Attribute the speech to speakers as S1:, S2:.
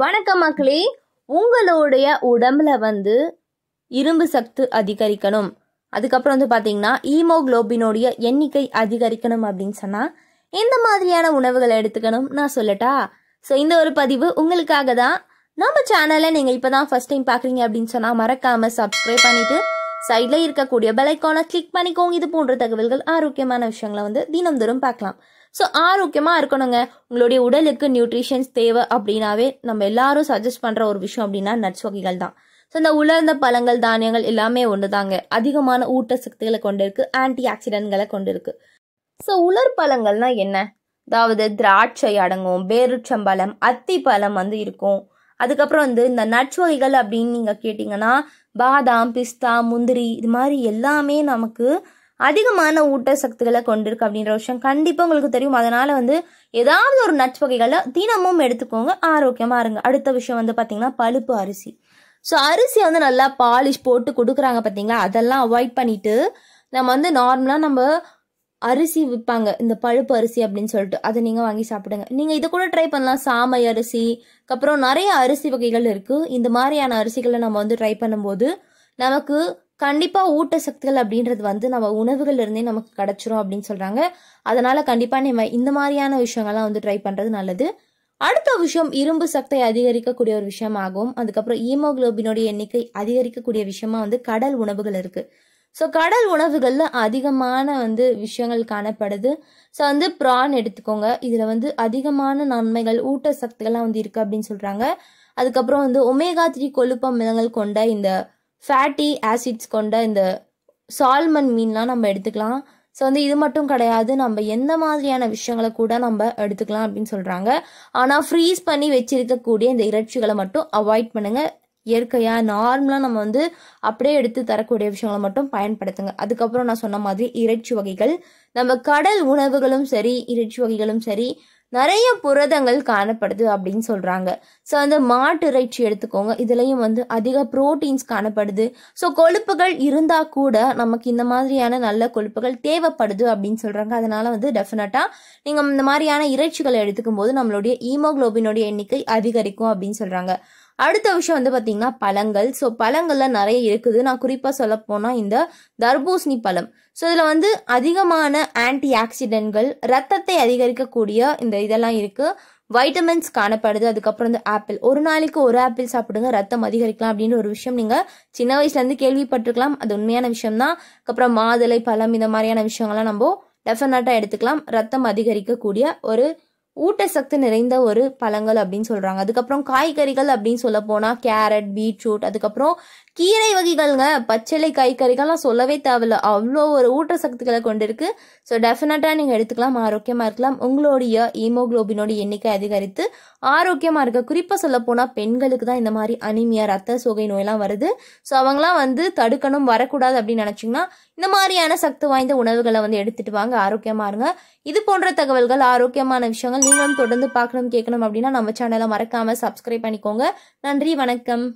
S1: வணக்கம் மக்களே உங்களுடைய உடம்புல வந்து இரும்பு சத்து அதிகரிக்கணும் அதுக்கப்புறம் வந்து பார்த்தீங்கன்னா ஈமோக்ளோபினுடைய எண்ணிக்கை அதிகரிக்கணும் அப்படின்னு சொன்னால் எந்த மாதிரியான உணவுகளை எடுத்துக்கணும் நான் சொல்லட்டா ஸோ இந்த ஒரு பதிவு உங்களுக்காக தான் நம்ம சேனலை நீங்கள் இப்போ தான் ஃபஸ்ட் டைம் பார்க்குறீங்க அப்படின்னு சொன்னால் மறக்காமல் சப்ஸ்கிரைப் பண்ணிவிட்டு சைடில் இருக்கக்கூடிய பெலைக்கானை கிளிக் பண்ணிக்கோங்க இது போன்ற தகவல்கள் ஆரோக்கியமான விஷயங்களை வந்து தினந்தோறும் பார்க்கலாம் ஸோ ஆரோக்கியமாக இருக்கணுங்க உங்களுடைய உடலுக்கு நியூட்ரிஷன்ஸ் தேவை அப்படின்னாவே நம்ம எல்லாரும் சஜஸ்ட் பண்ணுற ஒரு விஷயம் அப்படின்னா நட்ஸ் வகைகள் தான் ஸோ இந்த உலர்ந்த பழங்கள் தானியங்கள் எல்லாமே ஒன்று தாங்க அதிகமான ஊட்ட கொண்டு இருக்கு ஆன்டி ஆக்சிடென்ட்களை கொண்டு இருக்கு ஸோ உலர் பழங்கள்னா என்ன அதாவது திராட்சை அடங்கும் பேருச்சம்பழம் பழம் வந்து இருக்கும் அதுக்கப்புறம் வந்து இந்த நட்ஸ் வகைகள் அப்படின்னு நீங்கள் கேட்டிங்கன்னா பாதாம் பிஸ்தா முந்திரி இது மாதிரி எல்லாமே நமக்கு அதிகமான ஊட்டசக்திகளை கொண்டிருக்கு அப்படின்ற விஷயம் கண்டிப்பாக உங்களுக்கு தெரியும் அதனால் வந்து ஏதாவது ஒரு நட்ஸ் வகைகளை தினமும் எடுத்துக்கோங்க ஆரோக்கியமாக இருங்க அடுத்த விஷயம் வந்து பார்த்திங்கன்னா பழுப்பு அரிசி ஸோ அரிசியை வந்து நல்லா பாலிஷ் போட்டு கொடுக்குறாங்க பார்த்தீங்களா அதெல்லாம் அவாய்ட் பண்ணிவிட்டு நம்ம வந்து நார்மலாக நம்ம அரிசி விற்பாங்க இந்த பழுப்பு அரிசி அப்படின்னு சொல்லிட்டு அதை நீங்கள் வாங்கி சாப்பிடுங்க நீங்கள் இதை கூட ட்ரை பண்ணலாம் சாமை அரிசி அப்புறம் நிறைய அரிசி வகைகள் இருக்குது இந்த மாதிரியான அரிசிகளை நம்ம வந்து ட்ரை பண்ணும்போது நமக்கு கண்டிப்பாக ஊட்டச்சத்துக்கள் அப்படின்றது வந்து நம்ம உணவுகள்லேருந்தே நமக்கு கிடச்சிரும் அப்படின்னு சொல்கிறாங்க அதனால் கண்டிப்பாக நம்ம இந்த மாதிரியான விஷயங்கள்லாம் வந்து ட்ரை பண்ணுறது நல்லது அடுத்த விஷயம் இரும்பு சக்தியை அதிகரிக்கக்கூடிய ஒரு ஆகும் அதுக்கப்புறம் ஈமோக்ளோபினோடைய எண்ணிக்கை அதிகரிக்கக்கூடிய விஷயமா வந்து கடல் உணவுகள் இருக்குது ஸோ கடல் உணவுகளில் அதிகமான வந்து விஷயங்கள் காணப்படுது ஸோ வந்து ப்ரான் எடுத்துக்கோங்க இதில் வந்து அதிகமான நன்மைகள் ஊட்ட சக்திகள்லாம் வந்து இருக்குது அப்படின்னு சொல்கிறாங்க அதுக்கப்புறம் வந்து ஒமேகா த்ரீ கொழுப்பமிலங்கள் கொண்ட இந்த ஃபேட்டி ஆசிட்ஸ் கொண்ட இந்த சால்மன் மீன்லாம் நம்ம எடுத்துக்கலாம் ஸோ வந்து இது மட்டும் கிடையாது நம்ம எந்த மாதிரியான விஷயங்களை கூட நம்ம எடுத்துக்கலாம் அப்படின்னு சொல்கிறாங்க ஆனால் ஃப்ரீஸ் பண்ணி வச்சிருக்கக்கூடிய இந்த இறைச்சிகளை மட்டும் அவாய்ட் பண்ணுங்கள் இயற்கையாக நார்மலாக நம்ம வந்து அப்படியே எடுத்து தரக்கூடிய விஷயங்களை மட்டும் பயன்படுத்துங்க அதுக்கப்புறம் நான் சொன்ன மாதிரி இறைச்சி வகைகள் நம்ம கடல் உணவுகளும் சரி இறைச்சி வகைகளும் சரி நிறைய புரதங்கள் காணப்படுது அப்படின்னு சொல்கிறாங்க ஸோ அந்த மாட்டு இறைச்சி எடுத்துக்கோங்க இதுலேயும் வந்து அதிக ப்ரோட்டீன்ஸ் காணப்படுது ஸோ கொழுப்புகள் இருந்தால் கூட நமக்கு இந்த மாதிரியான நல்ல கொழுப்புகள் தேவைப்படுது அப்படின்னு சொல்கிறாங்க அதனால் வந்து டெஃபினட்டாக நீங்கள் இந்த மாதிரியான இறைச்சிகளை எடுத்துக்கும் போது நம்மளுடைய ஈமோக்ளோபினுடைய எண்ணிக்கை அதிகரிக்கும் அப்படின்னு சொல்கிறாங்க அடுத்த விஷயம் வந்து பார்த்தீங்கன்னா பழங்கள் ஸோ பழங்கள்ல நிறைய இருக்குது நான் குறிப்பாக சொல்ல போனால் இந்த தர்பூசணி பழம் ஸோ இதில் வந்து அதிகமான ஆன்டி ஆக்சிடென்ட்கள் ரத்தத்தை அதிகரிக்கக்கூடிய இந்த இதெல்லாம் இருக்குது வைட்டமின்ஸ் காணப்படுது அதுக்கப்புறம் இந்த ஆப்பிள் ஒரு நாளைக்கு ஒரு ஆப்பிள் சாப்பிடுங்க ரத்தம் அதிகரிக்கலாம் அப்படின்னு ஒரு விஷயம் நீங்கள் சின்ன வயசுலேருந்து கேள்விப்பட்டிருக்கலாம் அது உண்மையான விஷயம் தான் அதுக்கப்புறம் மாதுளை பழம் இந்த மாதிரியான விஷயங்கள்லாம் நம்ம டெஃபினட்டாக எடுத்துக்கலாம் ரத்தம் அதிகரிக்கக்கூடிய ஒரு ஊட்டச்சத்து நிறைந்த ஒரு பழங்கள் அப்படின்னு சொல்றாங்க அதுக்கப்புறம் காய்கறிகள் அப்படின்னு சொல்ல போனா கேரட் பீட்ரூட் அதுக்கப்புறம் கீரை வகைகள்ங்க பச்சளை காய்கறிகள்லாம் சொல்லவே தேவையில்ல அவ்வளோ ஒரு ஊட்டச்சத்துக்களை கொண்டு இருக்கு ஸோ டெஃபினட்டா நீங்க எடுத்துக்கலாம் ஆரோக்கியமா இருக்கலாம் உங்களுடைய ஹீமோக்ளோபினோட எண்ணிக்கை அதிகரித்து ஆரோக்கியமா இருக்க குறிப்பா சொல்ல போனா பெண்களுக்கு தான் இந்த மாதிரி அனிமியா ரத்த சோகை நோயெல்லாம் வருது ஸோ அவங்களாம் வந்து தடுக்கணும் வரக்கூடாது அப்படின்னு நினைச்சிங்கன்னா இந்த மாதிரியான சக்தி வாய்ந்த உணவுகளை வந்து எடுத்துட்டு வாங்க ஆரோக்கியமா இருங்க இது போன்ற தகவல்கள் ஆரோக்கியமான விஷயங்கள் நீங்களும் தொடர்ந்து பார்க்கணும் கேட்கணும் அப்படின்னா நம்ம சேனலை மறக்காமல் சப்ஸ்கிரைப் பண்ணிக்கோங்க நன்றி வணக்கம்